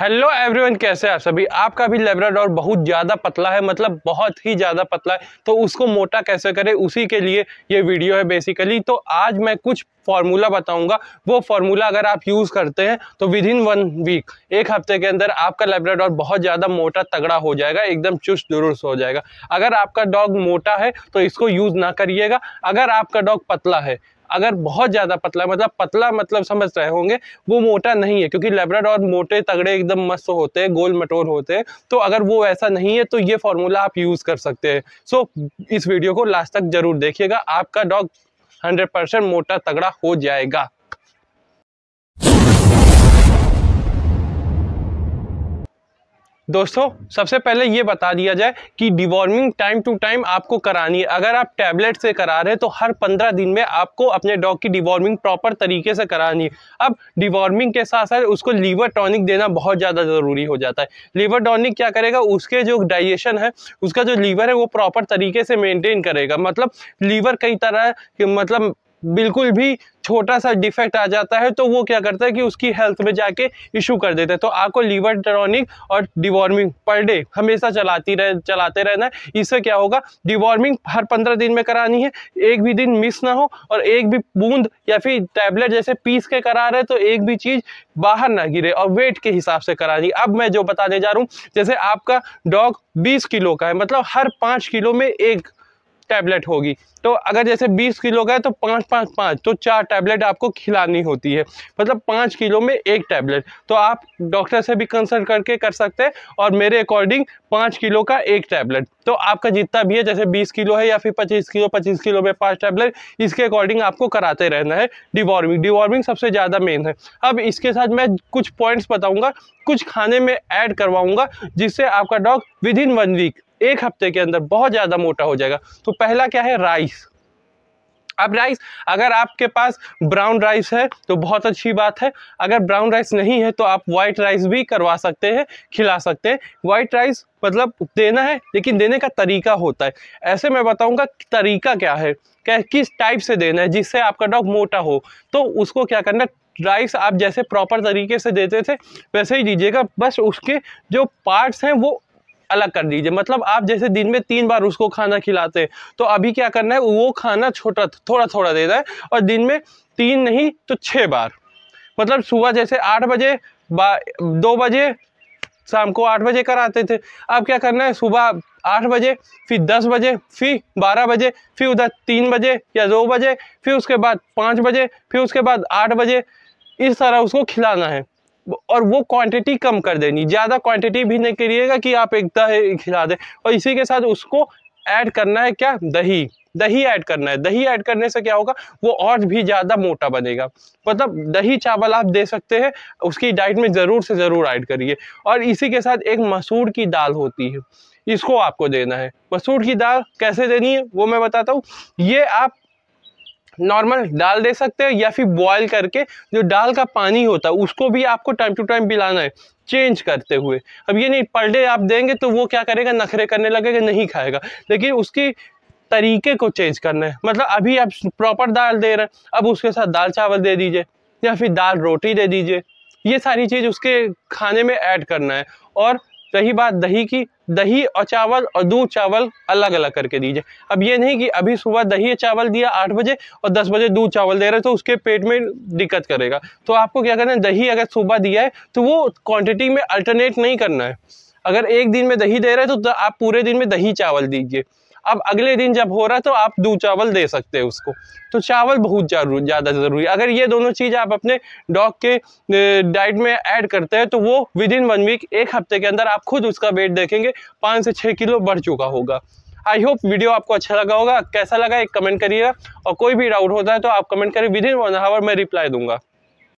hello everyone कैसे आप सभी आपका भी लेब्राडोर बहुत ज़्यादा पतला है मतलब बहुत ही ज़्यादा पतला है तो उसको मोटा कैसे करें उसी के लिए ये वीडियो है बेसिकली तो आज मैं कुछ फॉर्मूला बताऊंगा वो फॉर्मूला अगर आप यूज़ करते हैं तो विद इन वन वीक एक हफ्ते के अंदर आपका लेब्राडोर बहुत ज़्यादा मोटा तगड़ा हो जाएगा एकदम चुस्त दुरुस्त हो जाएगा अगर आपका डॉग मोटा है तो इसको यूज़ ना करिएगा अगर आपका डॉग पतला है अगर बहुत ज़्यादा पतला मतलब पतला मतलब समझ रहे होंगे वो मोटा नहीं है क्योंकि लेब्राडोर मोटे तगड़े एकदम मस्त होते हैं गोल मटोर होते हैं तो अगर वो ऐसा नहीं है तो ये फॉर्मूला आप यूज़ कर सकते हैं सो so, इस वीडियो को लास्ट तक जरूर देखिएगा आपका डॉग हंड्रेड परसेंट मोटा तगड़ा हो जाएगा दोस्तों सबसे पहले ये बता दिया जाए कि डिवॉर्मिंग टाइम टू टाइम आपको करानी है अगर आप टैबलेट से करा रहे हैं तो हर पंद्रह दिन में आपको अपने डॉग की डिवॉर्मिंग प्रॉपर तरीके से करानी है अब डिवॉर्मिंग के साथ साथ उसको लीवर टॉनिक देना बहुत ज़्यादा ज़रूरी हो जाता है लीवर टॉनिक क्या करेगा उसके जो डाइजेशन है उसका जो लीवर है वो प्रॉपर तरीके से मेनटेन करेगा मतलब लीवर कई तरह मतलब बिल्कुल भी छोटा सा डिफेक्ट आ जाता है तो वो क्या करता है कि उसकी हेल्थ में जाके इशू कर देता है तो आपको लीवर ट्रॉनिक और डिवॉर्मिंग पर डे हमेशा चलाती रह चलाते रहना है इससे क्या होगा डिवॉर्मिंग हर पंद्रह दिन में करानी है एक भी दिन मिस ना हो और एक भी बूंद या फिर टैबलेट जैसे पीस के करा रहे तो एक भी चीज़ बाहर ना गिरे और वेट के हिसाब से करानी अब मैं जो बताने जा रहा हूँ जैसे आपका डॉग बीस किलो का है मतलब हर पाँच किलो में एक टैबलेट होगी तो अगर जैसे बीस किलो का है तो पाँच पाँच पाँच तो चार टैबलेट आपको खिलानी होती है मतलब पाँच किलो में एक टैबलेट तो आप डॉक्टर से भी कंसल्ट करके कर सकते हैं और मेरे अकॉर्डिंग पाँच किलो का एक टैबलेट तो आपका जितना भी है जैसे बीस किलो है या फिर पच्चीस किलो पच्चीस किलो में पाँच टैबलेट इसके अकॉर्डिंग आपको कराते रहना है डिवॉर्मिंग डिवॉर्मिंग सबसे ज़्यादा मेन है अब इसके साथ मैं कुछ पॉइंट्स बताऊँगा कुछ खाने में ऐड करवाऊँगा जिससे आपका dog within one week एक हफ्ते के अंदर बहुत ज़्यादा मोटा हो जाएगा तो पहला क्या है राइस अब राइस अगर आपके पास ब्राउन राइस है तो बहुत अच्छी बात है अगर ब्राउन राइस नहीं है तो आप वाइट राइस भी करवा सकते हैं खिला सकते हैं वाइट राइस मतलब देना है लेकिन देने का तरीका होता है ऐसे मैं बताऊंगा तरीका क्या है क्या किस टाइप से देना है जिससे आपका डॉग मोटा हो तो उसको क्या करना राइस आप जैसे प्रॉपर तरीके से देते थे वैसे ही दीजिएगा बस उसके जो पार्ट्स हैं वो अलग कर दीजिए मतलब आप जैसे दिन में तीन बार उसको खाना खिलाते हैं तो अभी क्या करना है वो खाना छोटा थोड़ा थोड़ा देना है और दिन में तीन नहीं तो छः बार मतलब सुबह जैसे आठ बजे दो बजे शाम को आठ बजे कराते थे अब क्या करना है सुबह आठ बजे फिर दस बजे फिर बारह बजे फिर उधर तीन बजे या दो बजे फिर उसके बाद पाँच बजे फिर उसके बाद आठ बजे इस तरह उसको खिलाना है और वो क्वांटिटी कम कर देनी ज़्यादा क्वांटिटी भी नहीं करिएगा कि आप एकदा खिला दें और इसी के साथ उसको ऐड करना है क्या दही दही ऐड करना है दही ऐड करने से क्या होगा वो और भी ज़्यादा मोटा बनेगा मतलब दही चावल आप दे सकते हैं उसकी डाइट में ज़रूर से ज़रूर ऐड करिए और इसी के साथ एक मसूर की दाल होती है इसको आपको देना है मसूर की दाल कैसे देनी है वो मैं बताता हूँ ये आप नॉर्मल डाल दे सकते हो या फिर बॉयल करके जो दाल का पानी होता है उसको भी आपको टाइम टू टाइम पिलाना है चेंज करते हुए अब ये नहीं पर डे आप देंगे तो वो क्या करेगा नखरे करने लगेगा नहीं खाएगा लेकिन उसकी तरीके को चेंज करना है मतलब अभी आप प्रॉपर दाल दे रहे हैं अब उसके साथ दाल चावल दे दीजिए या फिर दाल रोटी दे दीजिए ये सारी चीज़ उसके खाने में ऐड करना है और रही बात दही की दही और चावल और दूध चावल अलग अलग करके दीजिए अब ये नहीं कि अभी सुबह दही चावल दिया आठ बजे और दस बजे दूध चावल दे रहे तो उसके पेट में दिक्कत करेगा तो आपको क्या करना है दही अगर सुबह दिया है तो वो क्वांटिटी में अल्टरनेट नहीं करना है अगर एक दिन में दही दे रहे तो आप पूरे दिन में दही चावल दीजिए अब अगले दिन जब हो रहा तो आप दो चावल दे सकते हैं उसको तो चावल बहुत ज़्यादा ज़रूरी है अगर ये दोनों चीज़ आप अपने डॉग के डाइट में ऐड करते हैं तो वो विद इन वन वीक एक हफ्ते के अंदर आप खुद उसका वेट देखेंगे पाँच से छः किलो बढ़ चुका होगा आई होप वीडियो आपको अच्छा लगा होगा कैसा लगा एक कमेंट करिएगा और कोई भी डाउट होता है तो आप कमेंट करिए विद इन वन आवर मैं रिप्लाई दूंगा